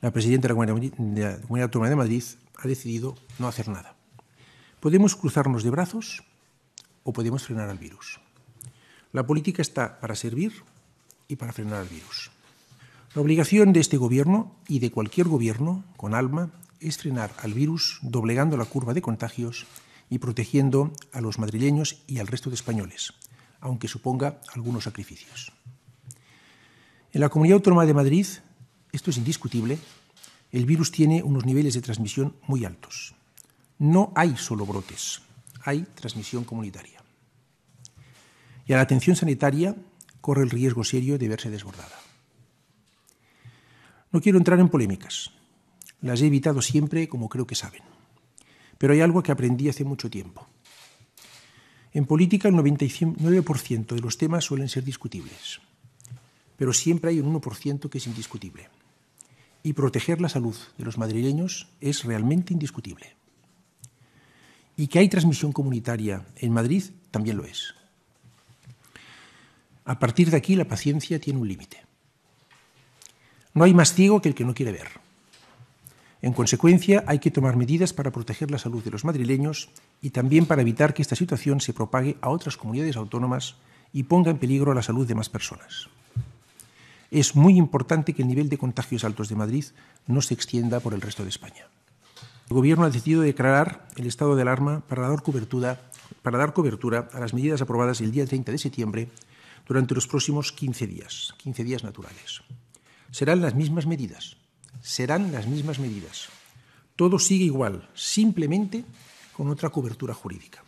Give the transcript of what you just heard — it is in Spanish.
la presidenta de la Comunidad Autónoma de Madrid ha decidido no hacer nada. Podemos cruzarnos de brazos o podemos frenar al virus. La política está para servir y para frenar al virus. La obligación de este gobierno y de cualquier gobierno con alma es frenar al virus doblegando la curva de contagios y protegiendo a los madrileños y al resto de españoles, aunque suponga algunos sacrificios. En la Comunidad Autónoma de Madrid esto es indiscutible, el virus tiene unos niveles de transmisión muy altos. No hay solo brotes, hay transmisión comunitaria. Y a la atención sanitaria corre el riesgo serio de verse desbordada. No quiero entrar en polémicas, las he evitado siempre, como creo que saben. Pero hay algo que aprendí hace mucho tiempo. En política el 99% de los temas suelen ser discutibles, pero siempre hay un 1% que es indiscutible y proteger la salud de los madrileños es realmente indiscutible. Y que hay transmisión comunitaria en Madrid también lo es. A partir de aquí la paciencia tiene un límite. No hay más ciego que el que no quiere ver. En consecuencia, hay que tomar medidas para proteger la salud de los madrileños y también para evitar que esta situación se propague a otras comunidades autónomas y ponga en peligro la salud de más personas es muy importante que el nivel de contagios altos de Madrid no se extienda por el resto de España. El Gobierno ha decidido declarar el estado de alarma para dar cobertura, para dar cobertura a las medidas aprobadas el día 30 de septiembre durante los próximos 15 días, 15 días naturales. Serán las mismas medidas, serán las mismas medidas. Todo sigue igual, simplemente con otra cobertura jurídica.